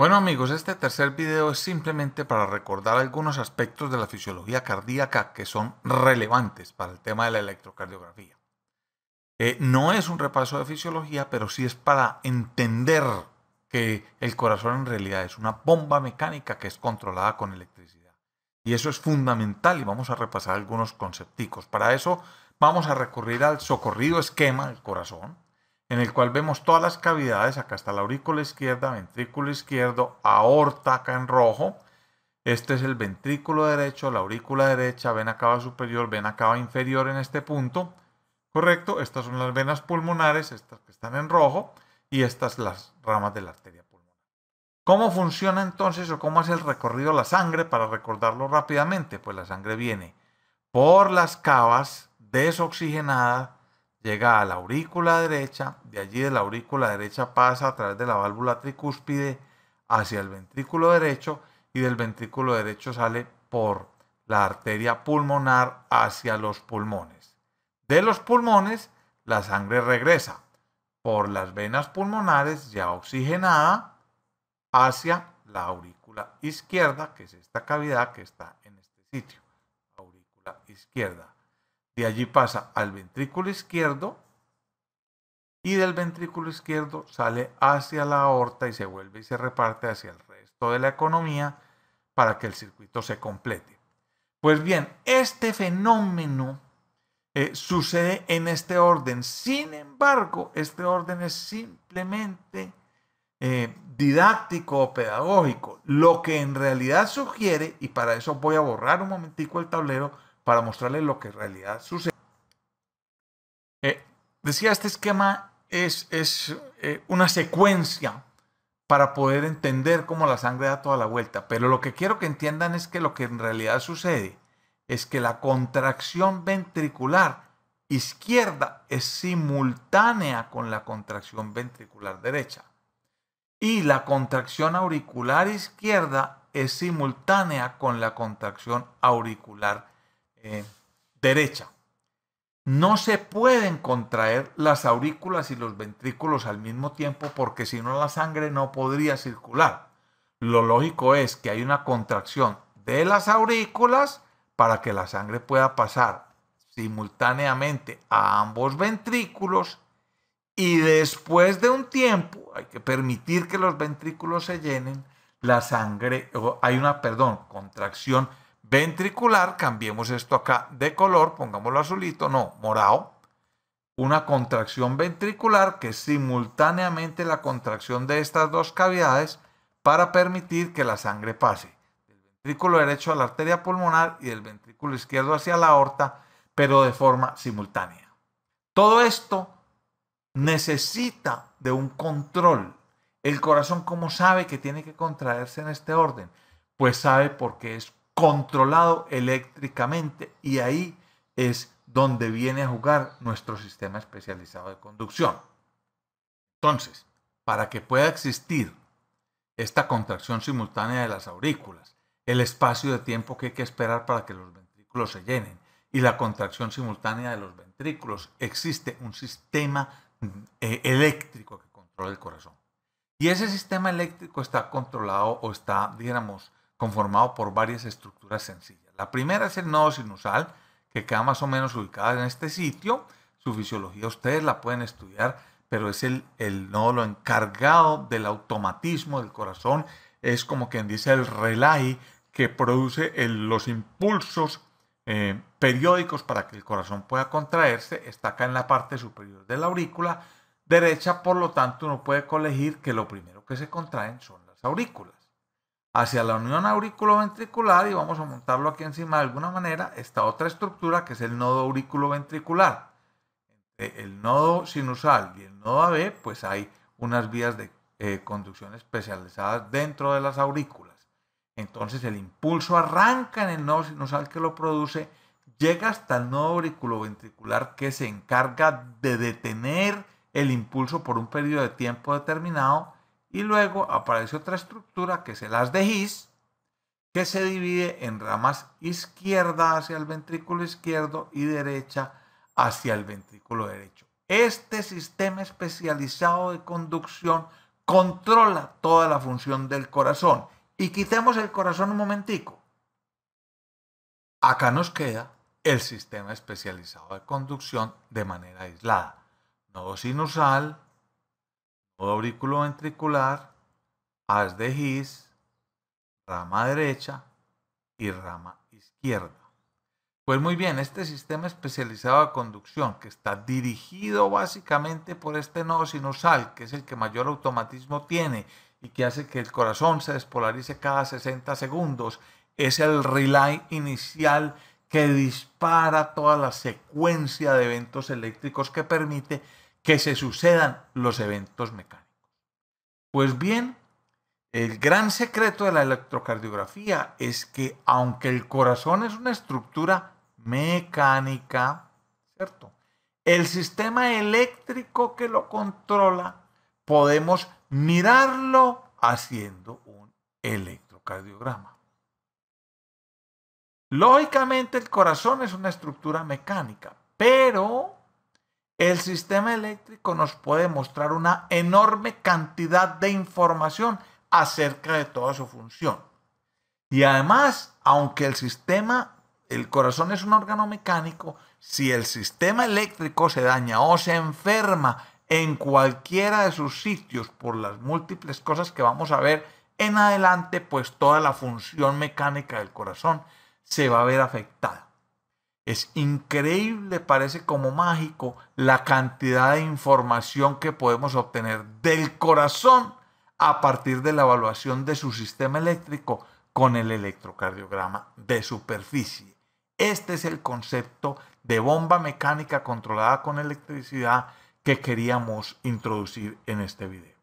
Bueno amigos, este tercer video es simplemente para recordar algunos aspectos de la fisiología cardíaca que son relevantes para el tema de la electrocardiografía. Eh, no es un repaso de fisiología, pero sí es para entender que el corazón en realidad es una bomba mecánica que es controlada con electricidad. Y eso es fundamental y vamos a repasar algunos concepticos. Para eso vamos a recurrir al socorrido esquema del corazón, en el cual vemos todas las cavidades, acá está la aurícula izquierda, ventrículo izquierdo, aorta acá en rojo, este es el ventrículo derecho, la aurícula derecha, vena cava superior, vena cava inferior en este punto, correcto, estas son las venas pulmonares, estas que están en rojo, y estas las ramas de la arteria pulmonar. ¿Cómo funciona entonces o cómo hace el recorrido la sangre? Para recordarlo rápidamente, pues la sangre viene por las cavas desoxigenada llega a la aurícula derecha, de allí de la aurícula derecha pasa a través de la válvula tricúspide hacia el ventrículo derecho y del ventrículo derecho sale por la arteria pulmonar hacia los pulmones. De los pulmones, la sangre regresa por las venas pulmonares ya oxigenada hacia la aurícula izquierda, que es esta cavidad que está en este sitio, aurícula izquierda allí pasa al ventrículo izquierdo y del ventrículo izquierdo sale hacia la aorta y se vuelve y se reparte hacia el resto de la economía para que el circuito se complete. Pues bien, este fenómeno eh, sucede en este orden. Sin embargo, este orden es simplemente eh, didáctico o pedagógico. Lo que en realidad sugiere, y para eso voy a borrar un momentico el tablero, para mostrarles lo que en realidad sucede. Eh, decía, este esquema es, es eh, una secuencia para poder entender cómo la sangre da toda la vuelta, pero lo que quiero que entiendan es que lo que en realidad sucede es que la contracción ventricular izquierda es simultánea con la contracción ventricular derecha y la contracción auricular izquierda es simultánea con la contracción auricular eh, derecha. No se pueden contraer las aurículas y los ventrículos al mismo tiempo porque si no la sangre no podría circular. Lo lógico es que hay una contracción de las aurículas para que la sangre pueda pasar simultáneamente a ambos ventrículos y después de un tiempo hay que permitir que los ventrículos se llenen, la sangre, hay una, perdón, contracción ventricular, cambiemos esto acá de color, pongámoslo azulito, no, morado, una contracción ventricular que es simultáneamente la contracción de estas dos cavidades para permitir que la sangre pase del ventrículo derecho a la arteria pulmonar y del ventrículo izquierdo hacia la aorta, pero de forma simultánea. Todo esto necesita de un control. El corazón, ¿cómo sabe que tiene que contraerse en este orden? Pues sabe porque es controlado eléctricamente y ahí es donde viene a jugar nuestro sistema especializado de conducción. Entonces, para que pueda existir esta contracción simultánea de las aurículas, el espacio de tiempo que hay que esperar para que los ventrículos se llenen y la contracción simultánea de los ventrículos, existe un sistema mm, eh, eléctrico que controla el corazón. Y ese sistema eléctrico está controlado o está, digamos, conformado por varias estructuras sencillas. La primera es el nodo sinusal, que queda más o menos ubicada en este sitio. Su fisiología ustedes la pueden estudiar, pero es el, el lo encargado del automatismo del corazón. Es como quien dice el relay que produce los impulsos eh, periódicos para que el corazón pueda contraerse. Está acá en la parte superior de la aurícula derecha, por lo tanto uno puede colegir que lo primero que se contraen son las aurículas hacia la unión auriculoventricular y vamos a montarlo aquí encima de alguna manera, esta otra estructura que es el nodo auriculoventricular. Entre el nodo sinusal y el nodo AB, pues hay unas vías de eh, conducción especializadas dentro de las aurículas. Entonces el impulso arranca en el nodo sinusal que lo produce, llega hasta el nodo auriculoventricular que se encarga de detener el impulso por un periodo de tiempo determinado y luego aparece otra estructura que es el haz de His, que se divide en ramas izquierda hacia el ventrículo izquierdo y derecha hacia el ventrículo derecho. Este sistema especializado de conducción controla toda la función del corazón. Y quitemos el corazón un momentico. Acá nos queda el sistema especializado de conducción de manera aislada. Nodo sinusal, Nodo aurículo ventricular, haz de His, rama derecha y rama izquierda. Pues muy bien, este sistema especializado de conducción que está dirigido básicamente por este nodo sinusal, que es el que mayor automatismo tiene y que hace que el corazón se despolarice cada 60 segundos, es el relay inicial que dispara toda la secuencia de eventos eléctricos que permite que se sucedan los eventos mecánicos. Pues bien, el gran secreto de la electrocardiografía es que aunque el corazón es una estructura mecánica, ¿cierto? El sistema eléctrico que lo controla, podemos mirarlo haciendo un electrocardiograma. Lógicamente el corazón es una estructura mecánica, pero el sistema eléctrico nos puede mostrar una enorme cantidad de información acerca de toda su función. Y además, aunque el sistema, el corazón es un órgano mecánico, si el sistema eléctrico se daña o se enferma en cualquiera de sus sitios por las múltiples cosas que vamos a ver en adelante, pues toda la función mecánica del corazón se va a ver afectada. Es increíble, parece como mágico, la cantidad de información que podemos obtener del corazón a partir de la evaluación de su sistema eléctrico con el electrocardiograma de superficie. Este es el concepto de bomba mecánica controlada con electricidad que queríamos introducir en este video.